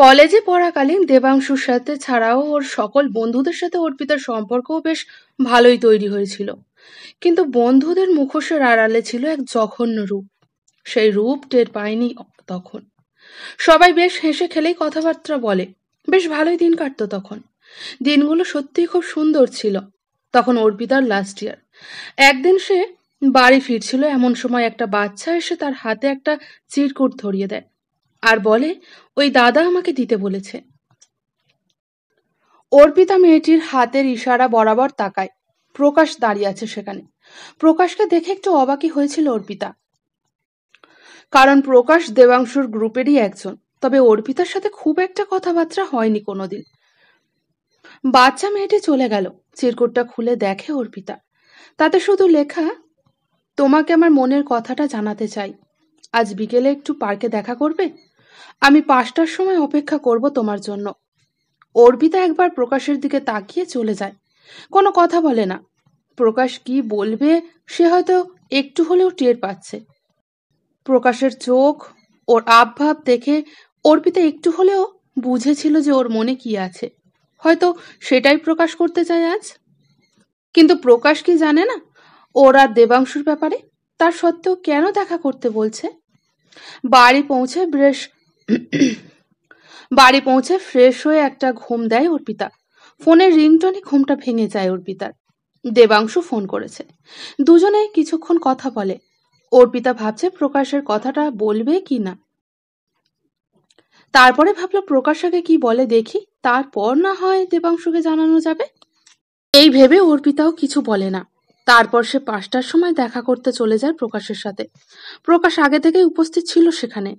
কলেজে পড়াকালীন দেবাংশুর সাথে ছাড়াও ওর সকল বন্ধুদের সাথে অর্পিতার সম্পর্কও বেশ ভালোই তৈরি হয়েছিল কিন্তু বন্ধুদের মুখোশের আড়ালে ছিল এক জঘন্য রূপ সেই রূপ টের পায়নি তখন সবাই বেশ হেসে খেলেই কথাবার্তা বলে বেশ ভালোই দিন কাটত তখন দিনগুলো সত্যিই খুব সুন্দর ছিল তখন অর্পিতার লাস্ট ইয়ার একদিন সে বাড়ি ফিরছিল এমন সময় একটা বাচ্চা এসে তার হাতে একটা চিরকুট ধরিয়ে দেয় আর বলে ওই দাদা আমাকে দিতে বলেছে অর্পিতা মেয়েটির হাতের ইশারা বরাবর তাকায় প্রকাশ দাঁড়িয়ে আছে সেখানে প্রকাশকে দেখে একটু অবাকি হয়েছিল অর্পিতা কারণ প্রকাশ দেবাংশুর গ্রুপেরই একজন তবে অর্পিতার সাথে খুব একটা কথাবার্তা হয়নি কোনোদিন বাচ্চা মেয়েটি চলে গেল চিরকুটটা খুলে দেখে অর্পিতা তাতে শুধু লেখা তোমাকে আমার মনের কথাটা জানাতে চাই আজ বিকেলে একটু পার্কে দেখা করবে আমি পাঁচটার সময় অপেক্ষা করব তোমার জন্য অর্পিতা একবার প্রকাশের দিকে তাকিয়ে চলে যায় কোনো কথা বলে না প্রকাশ কি বলবে সে হয়তো একটু হলেও টের পাচ্ছে প্রকাশের চোখ ওর আবভাব দেখে অর্পিতা একটু হলেও বুঝেছিল যে ওর মনে কি আছে হয়তো সেটাই প্রকাশ করতে চায় আজ কিন্তু প্রকাশ কি জানে না ওরা দেবাংশুর ব্যাপারে তার সত্ত্বেও কেন দেখা করতে বলছে বাড়ি পৌঁছে বেশ বাড়ি পৌঁছে ফ্রেশ হয়ে একটা ঘুম দেয় অর্পিতা ফোনের রিংটনে ঘুমটা ভেঙে যায় অর্পিতার দেবাংশু ফোন করেছে দুজনে কিছুক্ষণ কথা বলে অর্পিতা ভাবছে প্রকাশের কথাটা বলবে কি না তারপরে ভাবলো আগে কি বলে দেখি তারপর না হয় দেবাংশুকে জানানো যাবে এই ভেবে অর্পিতাও কিছু বলে না তারপর সে পাঁচটার সময় দেখা করতে চলে যায় প্রকাশের সাথে প্রকাশ আগে থেকে উপস্থিত ছিল সেখানে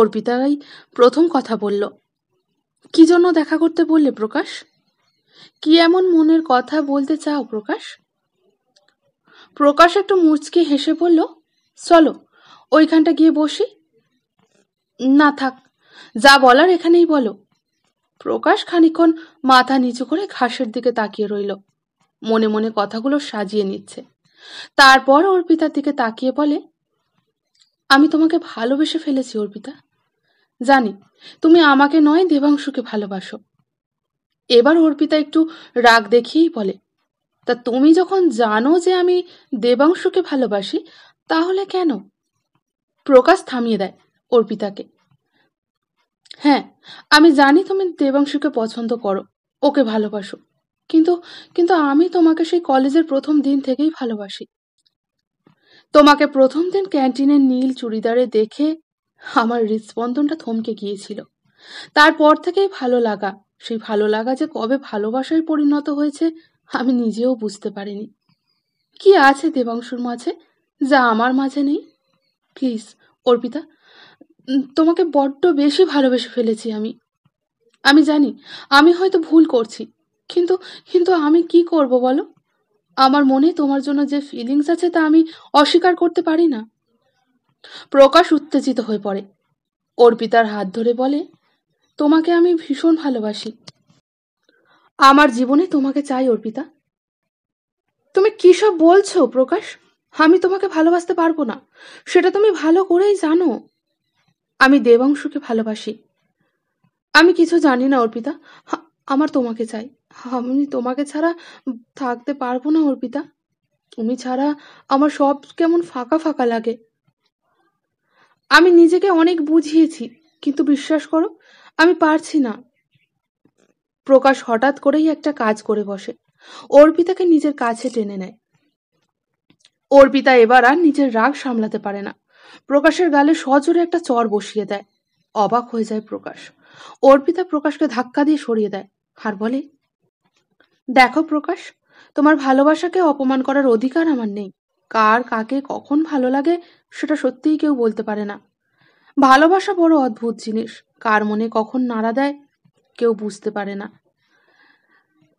অর্পিতারাই প্রথম কথা বলল কি জন্য দেখা করতে বললে প্রকাশ কি এমন মনের কথা বলতে চাও প্রকাশ প্রকাশ একটু মুচকে হেসে বলল চলো ওইখানটা গিয়ে বসি না থাক যা বলার এখানেই বলো প্রকাশ খানিক্ষণ মাথা নিচু করে ঘাসের দিকে তাকিয়ে রইল মনে মনে কথাগুলো সাজিয়ে নিচ্ছে তারপর অর্পিতার দিকে তাকিয়ে বলে আমি তোমাকে ভালোবেসে ফেলেছি অর্পিতা জানি তুমি আমাকে নয় দেবাংশুকে ভালোবাসো এবার অর্পিতা একটু রাগ দেখিয়েই বলে তা তুমি যখন জানো যে আমি দেবাংশুকে ভালোবাসি তাহলে কেন প্রকাশ থামিয়ে দেয় অর্পিতাকে হ্যাঁ আমি জানি তুমি দেবাংশুকে পছন্দ করো ওকে ভালোবাসো কিন্তু কিন্তু আমি তোমাকে সেই কলেজের প্রথম দিন থেকেই ভালোবাসি তোমাকে প্রথম দিন ক্যান্টিনের নীল চুড়িদারে দেখে আমার হৃদস্পন্দনটা থমকে গিয়েছিল তারপর থেকেই ভালো লাগা সেই ভালো লাগা যে কবে ভালোবাসায় পরিণত হয়েছে আমি নিজেও বুঝতে পারিনি কি আছে দেবাংশুর মাঝে যা আমার মাঝে নেই প্লিজ অর্পিতা তোমাকে বড্ড বেশি ভালোবেসে ফেলেছি আমি আমি জানি আমি হয়তো ভুল করছি কিন্তু কিন্তু আমি কি করব বলো আমার মনে তোমার জন্য যে ফিলিংস আছে তা আমি অস্বীকার করতে পারি না প্রকাশ উত্তেজিত হয়ে পড়ে অর্পিতার হাত ধরে বলে তোমাকে আমি ভীষণ ভালোবাসি আমার জীবনে তোমাকে চাই অর্পিতা তুমি কি সব বলছো প্রকাশ আমি তোমাকে ভালোবাসতে পারবো না সেটা তুমি ভালো করেই জানো আমি দেবাংশুকে ভালোবাসি আমি কিছু জানি না অর্পিতা আমার তোমাকে চাই আমি তোমাকে ছাড়া থাকতে পারবো না অর্পিতা তুমি ছাড়া আমার সব কেমন ফাঁকা ফাঁকা লাগে আমি নিজেকে অনেক বুঝিয়েছি কিন্তু বিশ্বাস করো আমি পারছি না প্রকাশ হঠাৎ করেই একটা কাজ করে বসে অর্পিতাকে নিজের কাছে টেনে নেয় অর্পিতা এবার আর নিজের রাগ সামলাতে পারে না প্রকাশের গালে সজোরে একটা চর বসিয়ে দেয় অবাক হয়ে যায় প্রকাশ অর্পিতা প্রকাশকে ধাক্কা দিয়ে সরিয়ে দেয় আর বলে দেখো প্রকাশ তোমার ভালোবাসাকে অপমান করার অধিকার আমার নেই কার কাকে কখন ভালো লাগে সেটা সত্যিই কেউ বলতে পারে না ভালোবাসা বড় অদ্ভুত জিনিস কার মনে কখন নাড়া দেয় কেউ বুঝতে পারে না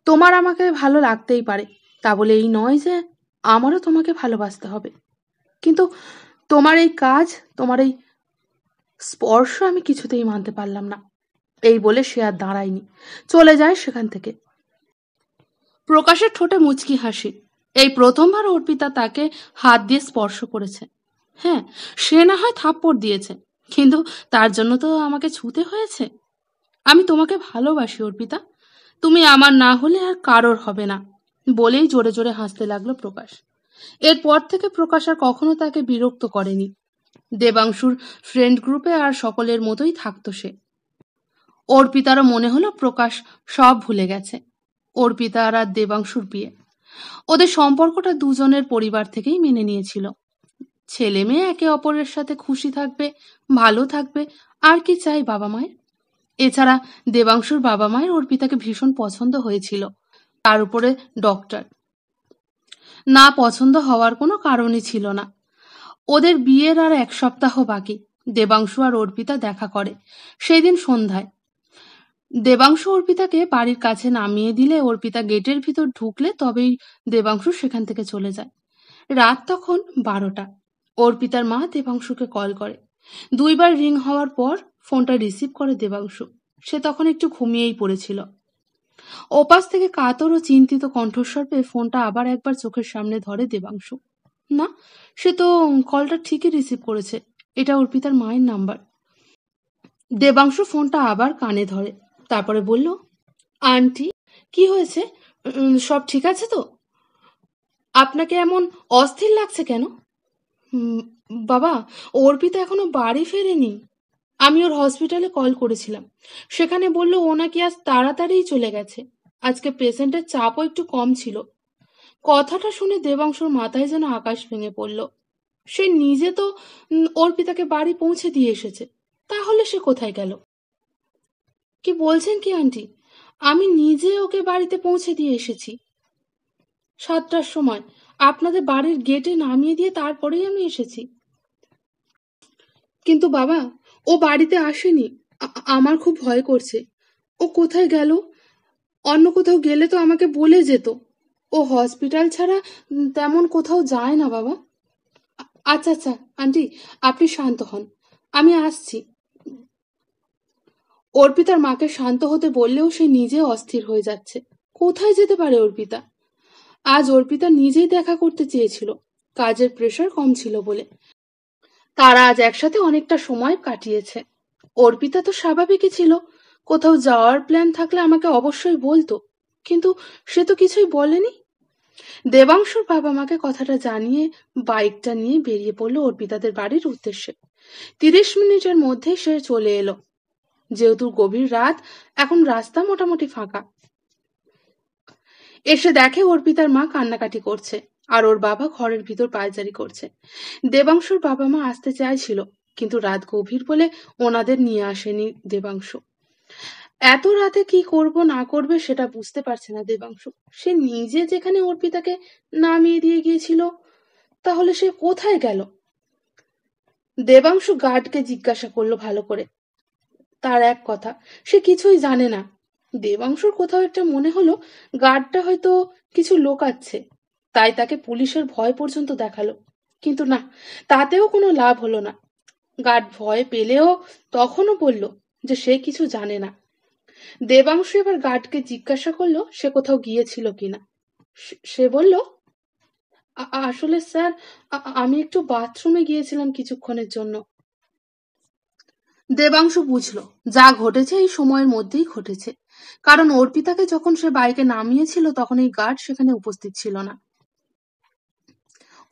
তোমার আমাকে ভালো লাগতেই পারে তা বলে এই নয় যে আমারও তোমাকে ভালোবাসতে হবে কিন্তু তোমার এই কাজ তোমার এই স্পর্শ আমি কিছুতেই মানতে পারলাম না এই বলে সে আর দাঁড়ায়নি চলে যায় সেখান থেকে প্রকাশের ঠোঁটে মুচকি হাসি এই প্রথমবার অর্পিতা তাকে হাত দিয়ে স্পর্শ করেছে হ্যাঁ সে না হয় থাপ্পড় দিয়েছে কিন্তু তার জন্য তো আমাকে ছুতে হয়েছে আমি তোমাকে ভালোবাসি অর্পিতা তুমি আমার না হলে আর কারোর হবে না বলেই জোরে জোরে হাসতে লাগলো প্রকাশ এরপর থেকে প্রকাশ আর কখনো তাকে বিরক্ত করেনি দেবাংশুর ফ্রেন্ড গ্রুপে আর সকলের মতোই থাকতো সে অর্পিতারও মনে হলো প্রকাশ সব ভুলে গেছে অর্পিতা আর দেবাংশুর বিয়ে ওদের সম্পর্কটা দুজনের পরিবার থেকেই মেনে নিয়েছিল ছেলে মেয়ে একে অপরের সাথে খুশি থাকবে ভালো থাকবে আর কি চাই বাবা মায়ের এছাড়া দেবাংশুর বাবা মায়ের অর্পিতাকে ভীষণ পছন্দ হয়েছিল তার উপরে ডক্টর না পছন্দ হওয়ার কোনো কারণই ছিল না ওদের বিয়ের আর এক সপ্তাহ বাকি দেবাংশু আর অর্পিতা দেখা করে সেই দিন সন্ধ্যায় দেবাংশু অর্পিতাকে বাড়ির কাছে নামিয়ে দিলে অর্পিতা গেটের ভিতর ঢুকলে তবেই দেবাংশু সেখান থেকে চলে যায় রাত তখন বারোটা অর্পিতার মা দেবাংশুকে কল করে দুইবার রিং হওয়ার পর ফোনটা রিসিভ করে দেবাংশু সে তখন একটু ঘুমিয়েই পড়েছিল ওপাশ থেকে কাতর ও চিন্তিত কণ্ঠস্বর পেয়ে ফোনটা আবার একবার চোখের সামনে ধরে দেবাংশু না সে তো কলটা ঠিকই রিসিভ করেছে এটা অর্পিতার মায়ের নাম্বার দেবাংশু ফোনটা আবার কানে ধরে তারপরে বলল আন্টি কি হয়েছে সব ঠিক আছে তো আপনাকে এমন অস্থির লাগছে কেন বাবা অর্পিতা এখনো বাড়ি ফেরেনি আমি ওর হসপিটালে কল করেছিলাম সেখানে বলল ও নাকি আজ তাড়াতাড়িই চলে গেছে আজকে পেশেন্টের চাপও একটু কম ছিল কথাটা শুনে দেবাংশর মাথায় যেন আকাশ ভেঙে পড়ল সে নিজে তো অর্পিতাকে বাড়ি পৌঁছে দিয়ে এসেছে তাহলে সে কোথায় গেল কি বলছেন কি আন্টি আমি নিজে ওকে বাড়িতে পৌঁছে দিয়ে এসেছি সাতটার সময় আপনাদের বাড়ির গেটে নামিয়ে দিয়ে তারপরেই আমি এসেছি কিন্তু বাবা ও বাড়িতে আসেনি আমার খুব ভয় করছে ও কোথায় গেল অন্য কোথাও গেলে তো আমাকে বলে যেত ও হসপিটাল ছাড়া তেমন কোথাও যায় না বাবা আচ্ছা আচ্ছা আন্টি আপনি শান্ত হন আমি আসছি অর্পিতার মাকে শান্ত হতে বললেও সে নিজে অস্থির হয়ে যাচ্ছে কোথায় যেতে পারে অর্পিতা আজ অর্পিতা নিজেই দেখা করতে চেয়েছিল কাজের প্রেশার কম ছিল বলে তারা আজ একসাথে অনেকটা সময় কাটিয়েছে অর্পিতা তো স্বাভাবিকই ছিল কোথাও যাওয়ার প্ল্যান থাকলে আমাকে অবশ্যই বলতো কিন্তু সে তো কিছুই বলেনি দেবাংশুর বাবা মাকে কথাটা জানিয়ে বাইকটা নিয়ে বেরিয়ে পড়লো অর্পিতাদের বাড়ির উদ্দেশ্যে তিরিশ মিনিটের মধ্যে সে চলে এলো যেহেতু গভীর রাত এখন রাস্তা মোটামুটি ফাঁকা এসে দেখে অর্পিতার মা কান্নাকাটি করছে আর ওর বাবা ঘরের ভিতর পায়চারি করছে দেবাংশুর বাবা মা আসতে চাইছিল কিন্তু রাত গভীর বলে ওনাদের নিয়ে আসেনি দেবাংশু এত রাতে কি করব না করবে সেটা বুঝতে পারছে না দেবাংশু সে নিজে যেখানে অর্পিতাকে নামিয়ে দিয়ে গিয়েছিল তাহলে সে কোথায় গেল দেবাংশু গার্ডকে জিজ্ঞাসা করলো ভালো করে তার এক কথা সে কিছুই জানে না দেবাংশুর কোথাও একটা মনে হলো গার্ডটা হয়তো কিছু লোক আছে তাই তাকে পুলিশের ভয় পর্যন্ত দেখালো কিন্তু না তাতেও কোনো লাভ হলো না গার্ড ভয় পেলেও তখনও বলল যে সে কিছু জানে না দেবাংশু এবার গার্ডকে জিজ্ঞাসা করলো সে কোথাও গিয়েছিল কিনা সে বলল আসলে স্যার আমি একটু বাথরুমে গিয়েছিলাম কিছুক্ষণের জন্য দেবাংশু বুঝল যা ঘটেছে এই সময়ের মধ্যেই ঘটেছে কারণ অর্পিতাকে যখন সে বাইকে নামিয়েছিল তখন এই গার্ড সেখানে উপস্থিত ছিল না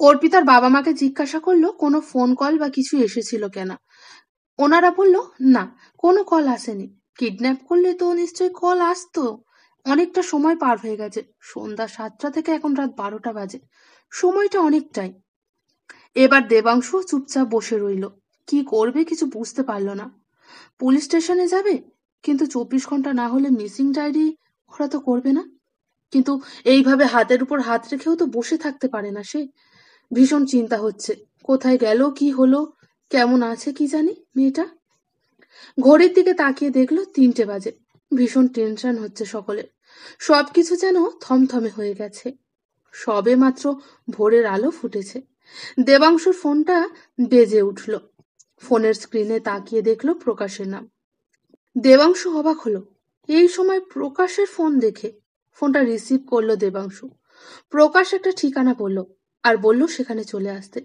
অর্পিতার বাবা মাকে জিজ্ঞাসা করলো কোনো ফোন কল বা কিছু এসেছিল কেনা ওনারা বলল না কোনো কল আসেনি কিডন্যাপ করলে তো নিশ্চয়ই কল আসতো অনেকটা সময় পার হয়ে গেছে সন্ধ্যা সাতটা থেকে এখন রাত বারোটা বাজে সময়টা অনেকটাই এবার দেবাংশ চুপচাপ বসে রইল কি করবে কিছু বুঝতে পারল না পুলিশ স্টেশনে যাবে কিন্তু চব্বিশ ঘন্টা না হলে মিসিং ডায়েরি ওরা তো করবে না কিন্তু এইভাবে হাতের উপর হাত রেখেও তো বসে থাকতে পারে না সে ভীষণ চিন্তা হচ্ছে কোথায় গেল কি হলো কেমন আছে কি জানি মেয়েটা ঘড়ির দিকে তাকিয়ে দেখলো তিনটে বাজে ভীষণ টেনশন হচ্ছে সকলের সবকিছু যেন থমথমে হয়ে গেছে সবে মাত্র ভোরের আলো ফুটেছে দেবাংশুর ফোনটা বেজে উঠলো ফোনের স্ক্রিনে তাকিয়ে দেখল প্রকাশের নাম দেবাংশু অবাক হলো এই সময় প্রকাশের ফোন দেখে ফোনটা রিসিভ করলো দেবাংশু প্রকাশ একটা ঠিকানা বলল আর বলল সেখানে চলে আসতে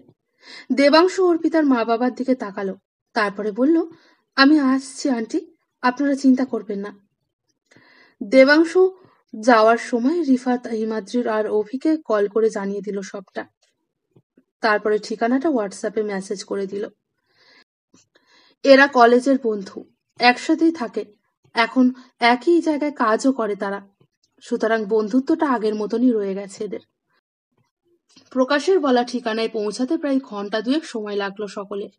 দেবাংশু অর্পিতার মা বাবার দিকে তাকালো তারপরে বলল আমি আসছি আন্টি আপনারা চিন্তা করবেন না দেবাংশু যাওয়ার সময় রিফাত হিমাদ্রির আর অভিকে কল করে জানিয়ে দিল সবটা তারপরে ঠিকানাটা হোয়াটসঅ্যাপে মেসেজ করে দিল এরা কলেজের বন্ধু একসাথেই থাকে এখন একই জায়গায় কাজও করে তারা সুতরাং বন্ধুত্বটা আগের মতনই রয়ে গেছে এদের প্রকাশের বলা ঠিকানায় পৌঁছাতে প্রায় ঘন্টা দুয়েক সময় লাগলো সকলের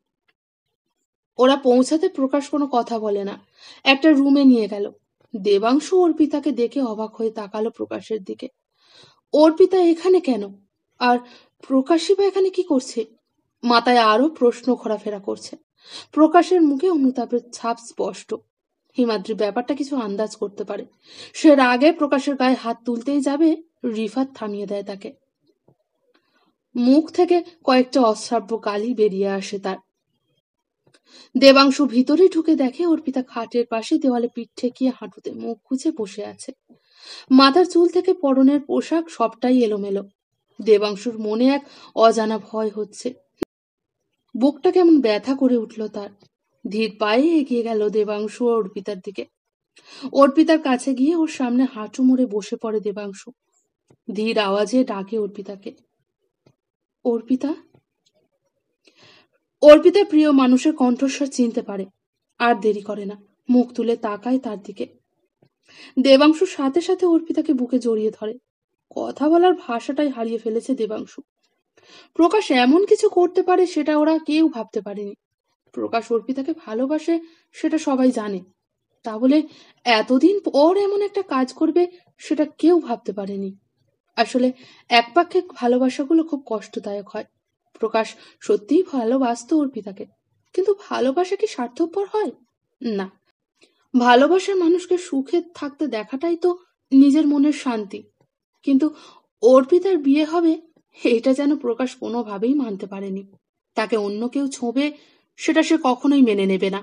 ওরা পৌঁছাতে প্রকাশ কোনো কথা বলে না একটা রুমে নিয়ে গেল দেবাংশু অর্পিতাকে দেখে অবাক হয়ে তাকালো প্রকাশের দিকে অর্পিতা এখানে কেন আর প্রকাশী বা এখানে কি করছে মাথায় আরো প্রশ্ন ঘোরাফেরা করছে প্রকাশের মুখে অনুতাপের ছাপ স্পষ্ট হিমাদ্রি ব্যাপারটা কিছু আন্দাজ করতে পারে সে আগে প্রকাশের গায়ে হাত তুলতেই যাবে রিফাত থামিয়ে দেয় তাকে মুখ থেকে কয়েকটা অশ্রাব্য গালি বেরিয়ে আসে তার দেবাংশু ভিতরে ঢুকে দেখে অর্পিতা খাটের পাশে দেওয়ালে পিঠ ঠেকিয়ে হাঁটুতে মুখ খুঁজে বসে আছে মাথার চুল থেকে পরনের পোশাক সবটাই এলোমেলো দেবাংশুর মনে এক অজানা ভয় হচ্ছে বুকটা কেমন ব্যথা করে উঠল তার ধীর পায়ে এগিয়ে গেল দেবাংশু অর্পিতার দিকে অর্পিতার কাছে গিয়ে ওর সামনে হাঁটু মুড়ে বসে পড়ে দেবাংশু ধীর আওয়াজে ডাকে অর্পিতাকে অর্পিতা অর্পিতা প্রিয় মানুষের কণ্ঠস্বর চিনতে পারে আর দেরি করে না মুখ তুলে তাকায় তার দিকে দেবাংশু সাথে সাথে অর্পিতাকে বুকে জড়িয়ে ধরে কথা বলার ভাষাটাই হারিয়ে ফেলেছে দেবাংশু প্রকাশ এমন কিছু করতে পারে সেটা ওরা কেউ ভাবতে পারেনি প্রকাশ অর্পিতাকে ভালোবাসে সেটা সবাই জানে তাহলে এতদিন পর এমন একটা কাজ করবে সেটা কেউ ভাবতে পারেনি আসলে একপাক্ষিক ভালোবাসাগুলো খুব কষ্টদায়ক হয় প্রকাশ সত্যিই ভালোবাসত অর্পিতাকে কিন্তু ভালোবাসা কি স্বার্থপর হয় না ভালোবাসার মানুষকে সুখে থাকতে দেখাটাই তো নিজের মনের শান্তি কিন্তু অর্পিতার বিয়ে হবে এটা যেন প্রকাশ কোনোভাবেই মানতে পারেনি তাকে অন্য কেউ ছোঁবে সেটা সে কখনোই মেনে নেবে না